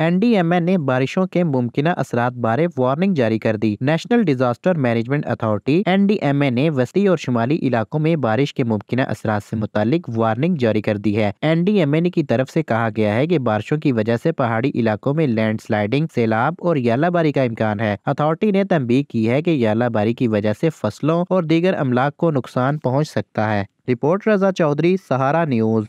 NDMA ने बारिशों के मुमकिन असरा बारे वार्निंग जारी कर दी national disaster management authority NDMA ने वस्ती और शुमाली इलाकों में बारिश के मुमकिन असरा से मुतालिक वार्निंग जारी कर दी है एनडीएमए की तरफ से कहा गया है कि बारिशों की वजह से पहाड़ी इलाकों में लैंड स्लाइडिंग सैलाब और यालाबारी का इम्कान है अथॉरिटी ने तंबी की है कि यालाबारी की वजह से फसलों और दीगर अमलाक को नुकसान पहुँच सकता है रिपोर्ट रजा चौधरी सहारा न्यूज